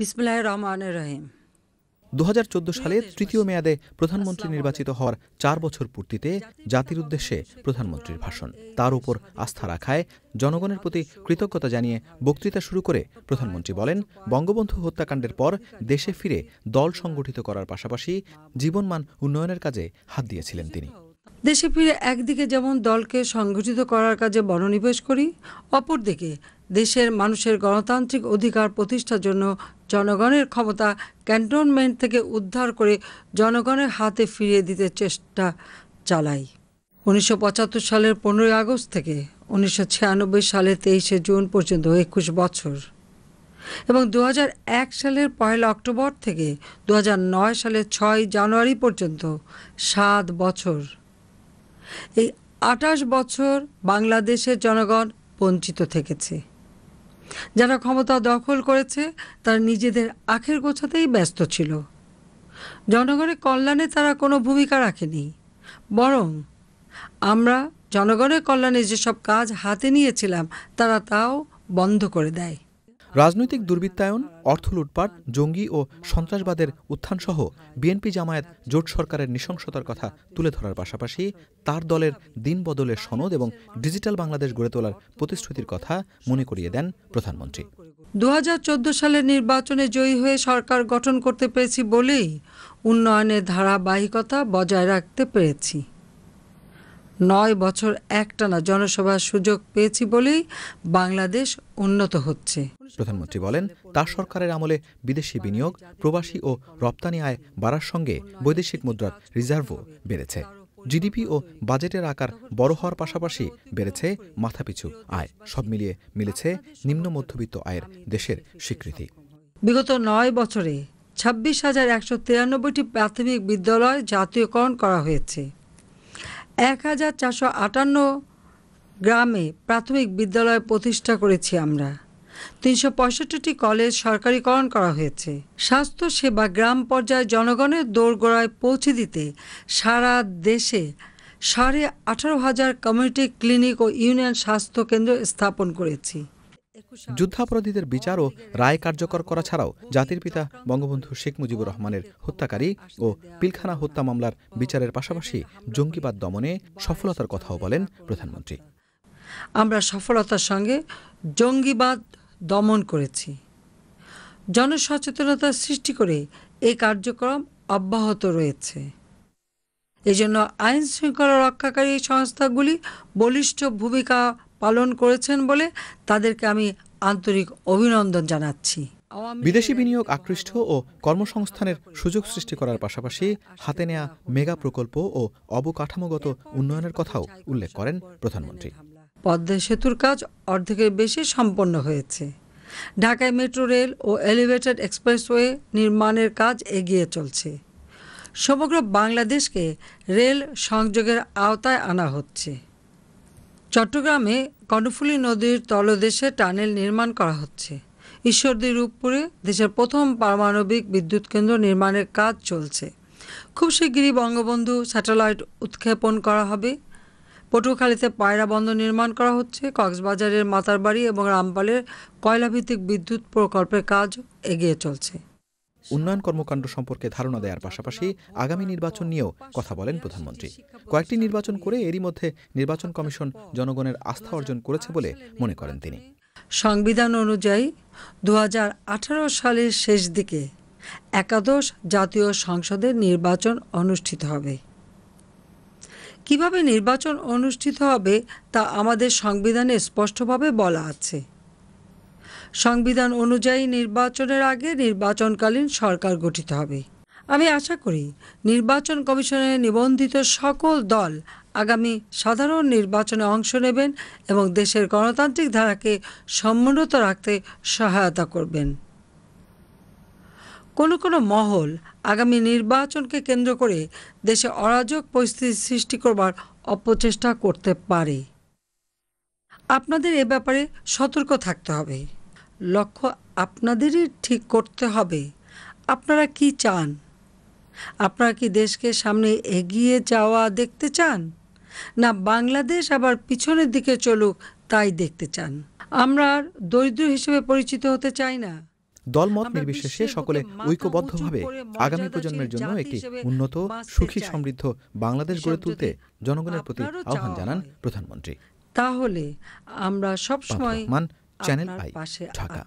বিসমুল্লাহ রহমান সালে তৃতীয় মেয়াদে প্রধানমন্ত্রী নির্বাচিত হওয়ার চার বছর পূর্তিতে জাতির উদ্দেশ্যে প্রধানমন্ত্রীর ভাষণ তার উপর আস্থা রাখায় জনগণের প্রতি কৃতজ্ঞতা জানিয়ে বক্তৃতা শুরু করে প্রধানমন্ত্রী বলেন বঙ্গবন্ধু হত্যাকাণ্ডের পর দেশে ফিরে দল সংগঠিত করার পাশাপাশি জীবনমান উন্নয়নের কাজে হাত দিয়েছিলেন তিনি দেশে ফিরে একদিকে যেমন দলকে সংগঠিত করার কাজে মনোনিবেশ করি অপরদিকে দেশের মানুষের গণতান্ত্রিক অধিকার প্রতিষ্ঠার জন্য জনগণের ক্ষমতা ক্যান্টনমেন্ট থেকে উদ্ধার করে জনগণের হাতে ফিরিয়ে দিতে চেষ্টা চালাই উনিশশো সালের পনেরোই আগস্ট থেকে উনিশশো সালের তেইশে জুন পর্যন্ত একুশ বছর এবং দু সালের পয়লা অক্টোবর থেকে দু সালের ছয় জানুয়ারি পর্যন্ত সাত বছর এই আটাশ বছর বাংলাদেশের জনগণ বঞ্চিত থেকেছে যারা ক্ষমতা দখল করেছে তারা নিজেদের আখের গোছাতেই ব্যস্ত ছিল জনগণের কল্যাণে তারা কোনো ভূমিকা রাখেনি বরং আমরা জনগণের কল্যাণে যেসব কাজ হাতে নিয়েছিলাম তারা তাও বন্ধ করে দেয় রাজনৈতিক দুর্বৃত্তায়ন অর্থ লুটপাট জঙ্গি ও সন্ত্রাসবাদের উত্থানসহ বিএনপি জামায়াত জোট সরকারের নৃশংসতার কথা তুলে ধরার পাশাপাশি তার দলের দিন বদলের সনদ এবং ডিজিটাল বাংলাদেশ গড়ে তোলার প্রতিশ্রুতির কথা মনে করিয়ে দেন প্রধানমন্ত্রী দু সালের নির্বাচনে জয়ী হয়ে সরকার গঠন করতে পেরেছি বলেই উন্নয়নের ধারাবাহিকতা বজায় রাখতে পেরেছি নয় বছর একটানা জনসভার সুযোগ পেয়েছি বলেই বাংলাদেশ উন্নত হচ্ছে প্রধানমন্ত্রী বলেন তার সরকারের আমলে বিদেশি বিনিয়োগ প্রবাসী ও রপ্তানি আয় বাড়ার সঙ্গে বৈদেশিক মুদ্রার রিজার্ভও বেড়েছে জিডিপি ও বাজেটের আকার বড় হওয়ার পাশাপাশি বেড়েছে মাথাপিছু আয় সব মিলিয়ে মিলেছে নিম্ন মধ্যবিত্ত আয়ের দেশের স্বীকৃতি বিগত নয় বছরে ছাব্বিশ হাজার একশো তিরানব্বইটি প্রাথমিক বিদ্যালয় জাতীয়করণ করা হয়েছে এক হাজার চারশো আটান্ন গ্রামে প্রাথমিক বিদ্যালয় প্রতিষ্ঠা করেছি আমরা তিনশো পঁয়ষট্টিটি কলেজ সরকারিকরণ করা হয়েছে স্বাস্থ্য সেবা গ্রাম পর্যায়ে জনগণের দোরগোড়ায় পৌঁছে দিতে সারা দেশে সাড়ে আঠারো হাজার কমিউনিটি ক্লিনিক ও ইউনিয়ন স্বাস্থ্য কেন্দ্র স্থাপন করেছি যুদ্ধাপরাধীদের বিচার ও রায় কার্যকর করা ছাড়াও জাতির পিতা বঙ্গবন্ধু শেখ মুজিবুর রহমানের হত্যাকারী ও পিলখানা হত্যা মামলার বিচারের পাশাপাশি জঙ্গিবাদ দমনে সফলতার কথাও বলেন প্রধানমন্ত্রী আমরা সফলতার সঙ্গে জঙ্গিবাদ দমন করেছি জনসচেতনতা সৃষ্টি করে এই কার্যক্রম অব্যাহত রয়েছে এজন্য আইন শৃঙ্খলা রক্ষাকারী সংস্থাগুলি বলিষ্ঠ ভূমিকা পালন করেছেন বলে তাদেরকে আমি আন্তরিক অভিনন্দন জানাচ্ছি বিদেশি বিনিয়োগ আকৃষ্ট ও কর্মসংস্থানের সুযোগ সৃষ্টি করার পাশাপাশি হাতে নেয়া মেগা প্রকল্প ও অবকাঠামোগত উন্নয়নের কথাও উল্লেখ করেন প্রধানমন্ত্রী পদ্মা সেতুর কাজ অর্ধেকের বেশি সম্পন্ন হয়েছে ঢাকায় মেট্রো রেল ও এলিভেটেড এক্সপ্রেসওয়ে নির্মাণের কাজ এগিয়ে চলছে সমগ্র বাংলাদেশকে রেল সংযোগের আওতায় আনা হচ্ছে চট্টগ্রামে কর্ণফুলি নদীর তলদেশে টানেল নির্মাণ করা হচ্ছে ঈশ্বরদীর রূপপুরে দেশের প্রথম পারমাণবিক বিদ্যুৎ কেন্দ্র নির্মাণের কাজ চলছে খুব শিগগিরই বঙ্গবন্ধু স্যাটেলাইট উৎক্ষেপণ করা হবে পটুয়াখালীতে পায়রা বন্দর নির্মাণ করা হচ্ছে কক্সবাজারের মাতারবাড়ি এবং রামপালের কয়লাভিত্তিক বিদ্যুৎ প্রকল্পের কাজ এগিয়ে চলছে উন্নয়ন কর্মকাণ্ড সম্পর্কে ধারণা দেওয়ার পাশাপাশি আগামী নির্বাচন নিয়েও কথা বলেন প্রধানমন্ত্রী কয়েকটি নির্বাচন করে এরই মধ্যে নির্বাচন কমিশন জনগণের আস্থা অর্জন করেছে বলে মনে করেন তিনি সংবিধান অনুযায়ী দু সালের শেষ দিকে একাদশ জাতীয় সংসদের নির্বাচন অনুষ্ঠিত হবে কিভাবে নির্বাচন অনুষ্ঠিত হবে তা আমাদের সংবিধানে স্পষ্টভাবে বলা আছে সংবিধান অনুযায়ী নির্বাচনের আগে নির্বাচনকালীন সরকার গঠিত হবে আমি আশা করি নির্বাচন কমিশনে নিবন্ধিত সকল দল আগামী সাধারণ নির্বাচনে অংশ নেবেন এবং দেশের গণতান্ত্রিক ধারাকে সমুন্নত রাখতে সহায়তা করবেন কোনো কোনো মহল আগামী নির্বাচনকে কেন্দ্র করে দেশে অরাজক পরিস্থিতি সৃষ্টি করবার অপচেষ্টা করতে পারে আপনাদের এ ব্যাপারে সতর্ক থাকতে হবে লক্ষ্য আপনাদেরই ঠিক করতে হবে আপনারা কি চান আপনারা কি দেশকে সামনে এগিয়ে যাওয়া দেখতে চান না বাংলাদেশ আবার পিছনের দিকে চলুক তাই দেখতে চান আমরা দরিদ্র হিসেবে পরিচিত হতে চাই না দলমত নির্বিশেষে সকলে ঐক্যবদ্ধভাবে আগামী প্রজন্মের জন্য একটি উন্নত সুখী সমৃদ্ধ বাংলাদেশ গড়ে তুলতে জনগণের প্রতি আহ্বান জানান প্রধানমন্ত্রী তাহলে আমরা সবসময় চ্যানেল আই ঢাকা